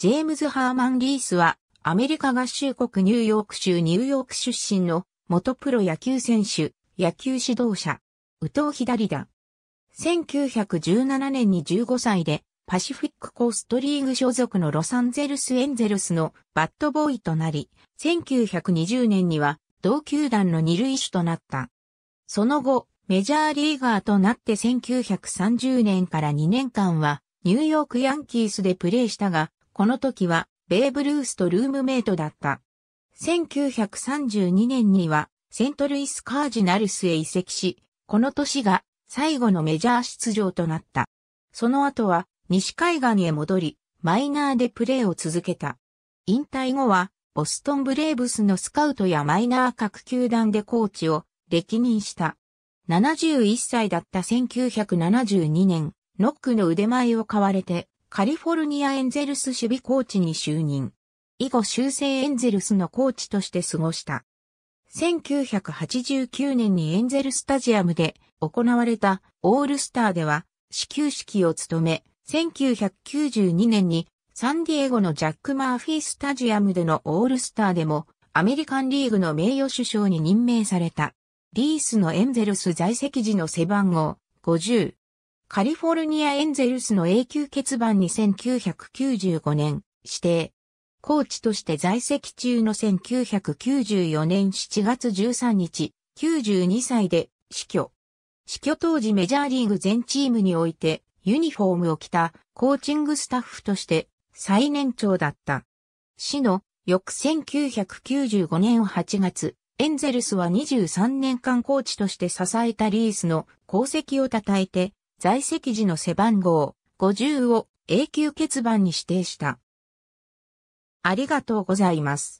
ジェームズ・ハーマン・リースは、アメリカ合衆国ニューヨーク州ニューヨーク出身の元プロ野球選手、野球指導者、宇藤左だ。1917年に15歳で、パシフィックコーストリーグ所属のロサンゼルス・エンゼルスのバッドボーイとなり、1920年には同球団の二塁手となった。その後、メジャーリーガーとなって1930年から2年間は、ニューヨークヤンキースでプレーしたが、この時は、ベーブ・ルースとルームメイトだった。1932年には、セントルイス・カージナルスへ移籍し、この年が最後のメジャー出場となった。その後は、西海岸へ戻り、マイナーでプレーを続けた。引退後は、ボストンブレーブスのスカウトやマイナー各球団でコーチを歴任した。71歳だった1972年、ノックの腕前を買われて、カリフォルニアエンゼルス守備コーチに就任。以後修正エンゼルスのコーチとして過ごした。1989年にエンゼルスタジアムで行われたオールスターでは始球式を務め、1992年にサンディエゴのジャック・マーフィースタジアムでのオールスターでもアメリカンリーグの名誉首相に任命された。リースのエンゼルス在籍時の背番号50カリフォルニアエンゼルスの永久欠番に1995年指定。コーチとして在籍中の1994年7月13日、92歳で死去。死去当時メジャーリーグ全チームにおいてユニフォームを着たコーチングスタッフとして最年長だった。死の翌1995年8月、エンゼルスは23年間コーチとして支えたリースの功績を称えて、在籍時の背番号50を永久欠番に指定した。ありがとうございます。